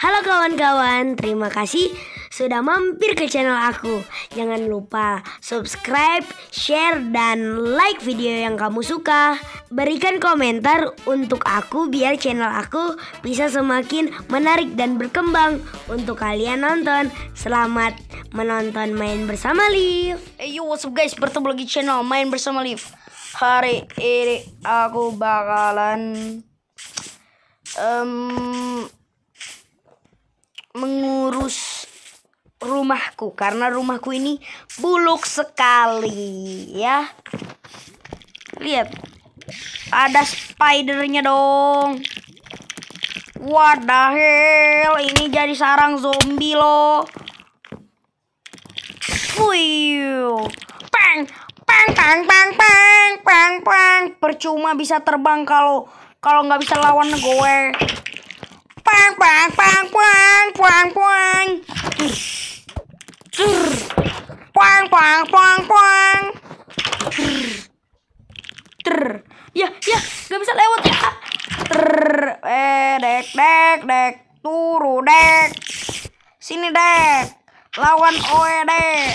Halo kawan-kawan, terima kasih sudah mampir ke channel aku. Jangan lupa subscribe, share, dan like video yang kamu suka. Berikan komentar untuk aku biar channel aku bisa semakin menarik dan berkembang untuk kalian nonton. Selamat menonton Main Bersama Liv. Hey yo, what's up guys? Bertemu lagi channel Main Bersama Liv. Hari ini aku bakalan... Um, mengurus rumahku karena rumahku ini buluk sekali ya lihat ada spidernya dong what ini jadi sarang zombie loh wuih pang pang pang pang pang pang pang percuma bisa terbang kalau kalau nggak bisa lawan gue pang pang pang Pang pang pang pang Ter. Ya, ya, gak bisa lewat ya. Ter. Eh, dek, dek, dek. Turu, dek. Sini, dek. Lawan oe, dek.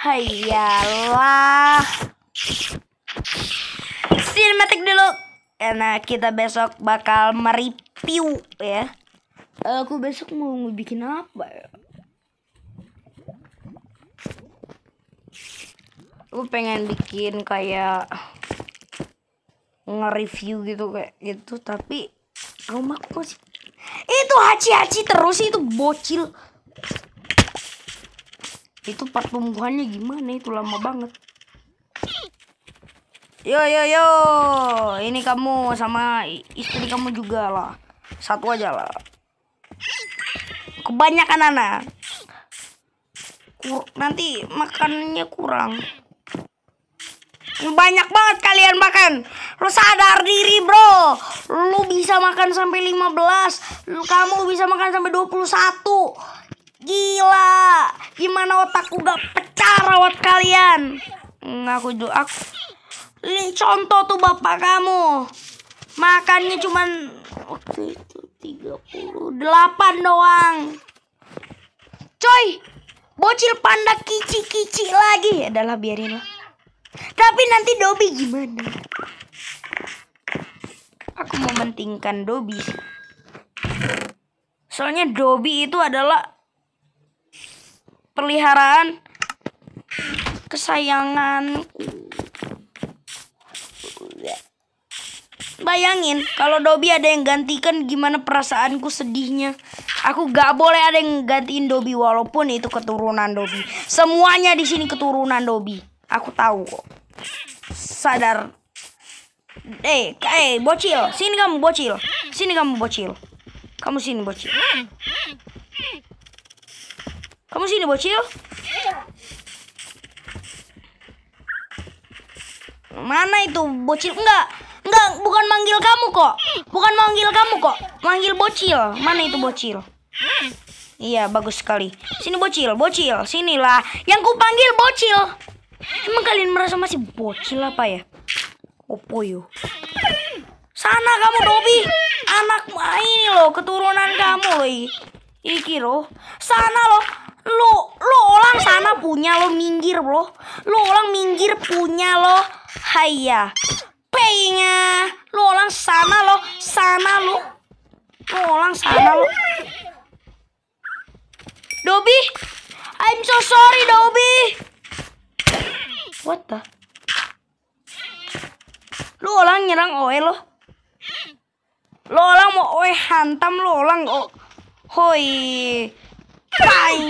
Hayalah. Cinematic dulu. Karena kita besok bakal mereview ya Eh, aku besok mau bikin apa ya aku pengen bikin kayak nge-review gitu kayak gitu tapi rumahku sih itu haci-haci terus itu bocil itu part pembuahannya gimana itu lama banget yo yo yo ini kamu sama istri kamu juga lah satu aja lah kebanyakan anak Kur nanti makannya kurang banyak banget kalian makan lu sadar diri bro lu bisa makan sampai 15 lu kamu bisa makan sampai 21 gila gimana otakku gak pecah rawat kalian ngaku aku aku ini contoh tuh bapak kamu makannya cuman waktu itu 38 doang coy bocil panda kici-kici lagi adalah ya biarin lah tapi nanti Dobi gimana aku mementingkan Dobi soalnya Dobi itu adalah peliharaan kesayanganku Bayangin kalau Dobi ada yang gantikan gimana perasaanku sedihnya. Aku gak boleh ada yang gantiin Dobi walaupun itu keturunan Dobi. Semuanya di sini keturunan Dobi. Aku tahu kok. Sadar. Eh, eh bocil, sini kamu bocil. Sini kamu bocil. Kamu sini bocil. Kamu sini bocil. Mana itu bocil enggak? Enggak, bukan manggil kamu kok. Bukan manggil kamu kok. Manggil bocil. Mana itu bocil? Iya, bagus sekali. Sini bocil, bocil. Sinilah. Yang kupanggil bocil. Emang kalian merasa masih bocil apa ya? Opo yo. Sana kamu Dobi. Anak ini loh, keturunan kamu loh. Iki loh. Sana loh. Lo, lo orang sana punya lo minggir loh. Lo orang minggir punya lo. ya pay-nya. Lu orang sana lo, sana lo. Lu orang sana lo. Dobi, I'm so sorry Dobi. What the? Lu orang nyerang OE lo. Lo orang mau OE hantam lo orang oh. Hoi. Bye.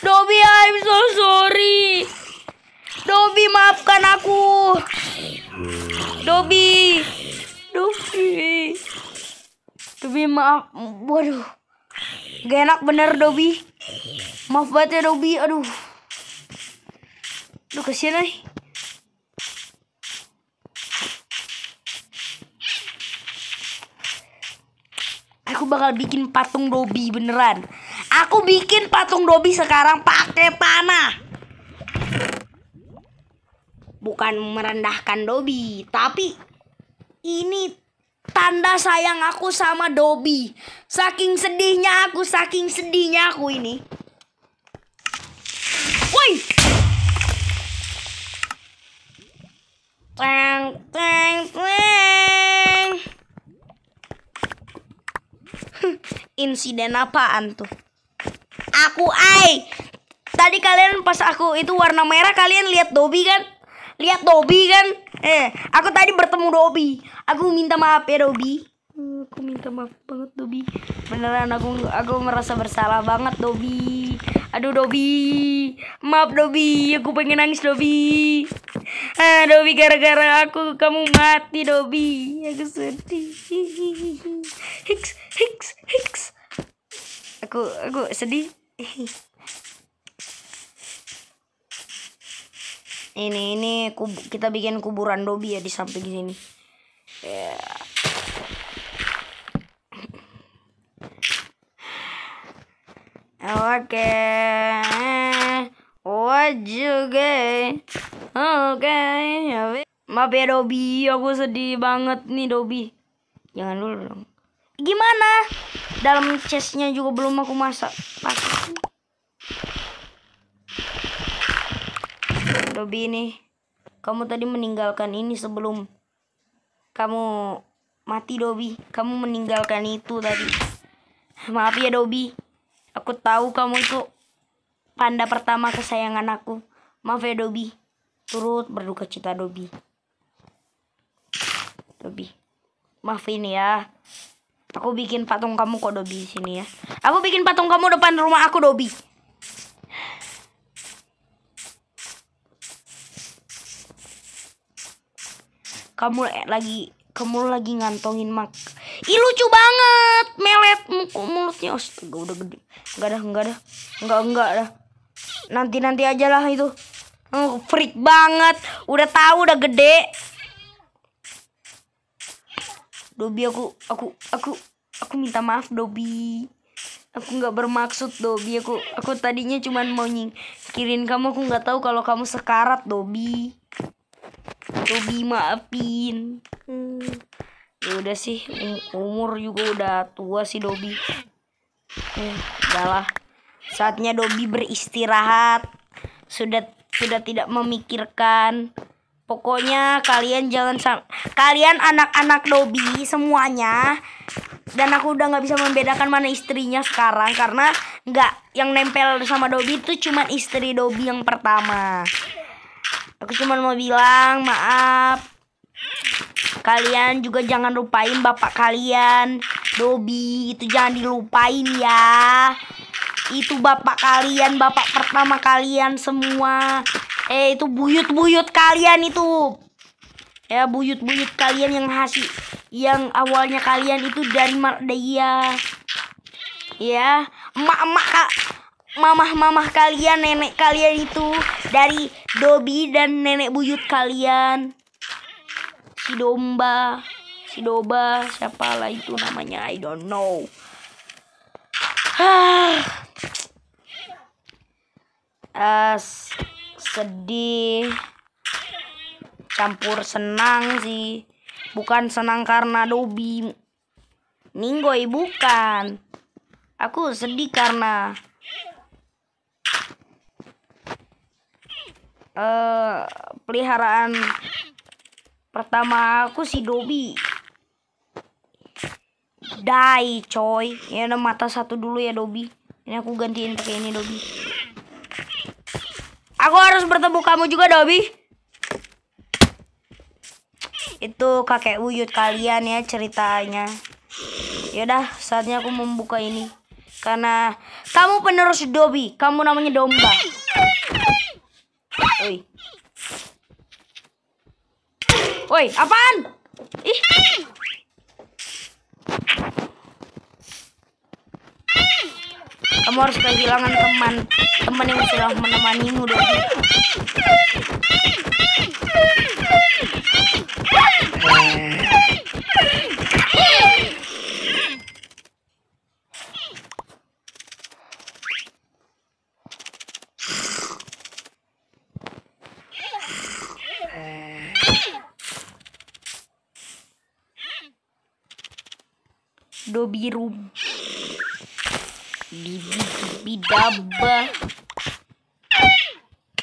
Dobby, I'm so sorry. Dobi maafkan aku Dobi Dobi Dobi maaf Waduh Gak enak bener Dobi Maaf banget ya Dobi Aduh Aduh kesian nih Aku bakal bikin patung Dobi beneran. Aku bikin patung Dobi sekarang pakai tanah bukan merendahkan Dobi, tapi ini tanda sayang aku sama Dobi. Saking sedihnya aku, saking sedihnya aku ini. Woi! Teng teng teng. Insiden apaan tuh? Aku ai. Tadi kalian pas aku itu warna merah kalian lihat Dobi kan? Lihat Dobi kan? Eh, aku tadi bertemu Dobi. Aku minta maaf ya Dobi. Hmm, aku minta maaf banget Dobi. Beneran aku aku merasa bersalah banget Dobi. Aduh Dobi. Maaf Dobi, aku pengen nangis Dobi. Ah, eh, Dobi gara-gara aku kamu mati Dobi. Aku sedih. Hiks, hiks, hiks. Aku aku sedih. ini ini kub kita bikin kuburan Dobi ya di samping sini ya. oke Yeah. oke okay. what you okay oke okay. Ya maaf ya Dobi aku sedih banget nih Dobi jangan dulu dong gimana dalam chestnya juga belum aku masak pakai Dobi ini kamu tadi meninggalkan ini sebelum kamu mati Dobi. kamu meninggalkan itu tadi maaf ya Dobi, aku tahu kamu itu panda pertama kesayangan aku maaf ya Dobi, turut berduka cita Dobi. Dobby maafin ya aku bikin patung kamu kok Dobi sini ya aku bikin patung kamu depan rumah aku Dobi. kamu eh, lagi kamu lagi ngantongin mak Ih lucu banget melet muka mulutnya astaga udah gede enggak dah enggak dah enggak enggak dah nanti nanti aja lah itu oh, freak banget udah tahu udah gede Dobi aku aku aku aku minta maaf Dobi aku nggak bermaksud Dobi aku aku tadinya cuman mau nyingkirin kamu aku nggak tahu kalau kamu sekarat Dobi Ruby maafin hmm. ya udah sih um, umur juga udah tua sih Dobi hmm, eh, udahlah saatnya Dobi beristirahat sudah sudah tidak memikirkan pokoknya kalian jangan kalian anak-anak Dobi semuanya dan aku udah nggak bisa membedakan mana istrinya sekarang karena nggak yang nempel sama Dobi itu cuma istri Dobi yang pertama Aku cuma mau bilang maaf. Kalian juga jangan lupain bapak kalian. Dobi itu jangan dilupain ya. Itu bapak kalian, bapak pertama kalian semua. Eh itu buyut-buyut kalian itu. Ya buyut-buyut kalian yang hasil yang awalnya kalian itu dari Mardaya. Ya, emak-emak mamah-mamah kalian, nenek kalian itu dari Dobi dan nenek buyut kalian. Si domba, si doba, lah itu namanya, I don't know. Ah, As sedih campur senang sih bukan senang karena Dobi Ninggoy bukan aku sedih karena uh, peliharaan pertama aku si Dobi Dai coy ini ya ada mata satu dulu ya Dobi ini aku gantiin pakai ini Dobi aku harus bertemu kamu juga Dobi itu kakek uyut kalian ya ceritanya yaudah saatnya aku membuka ini karena kamu penerus Dobi kamu namanya domba Woi, apaan? Ih. Kamu harus kehilangan teman, teman yang sudah menemanimu dong. bibi, bibi daba.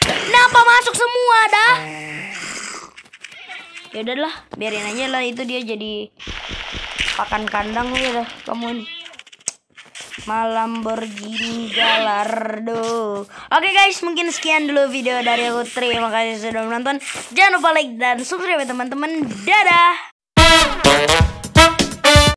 Kenapa masuk semua dah? Ya udahlah, biarin aja lah itu dia jadi pakan kandang ya dah kamu ini. Malam bergini galardo. Oke okay guys, mungkin sekian dulu video dari aku. Terima kasih sudah menonton. Jangan lupa like dan subscribe teman-teman. Dadah.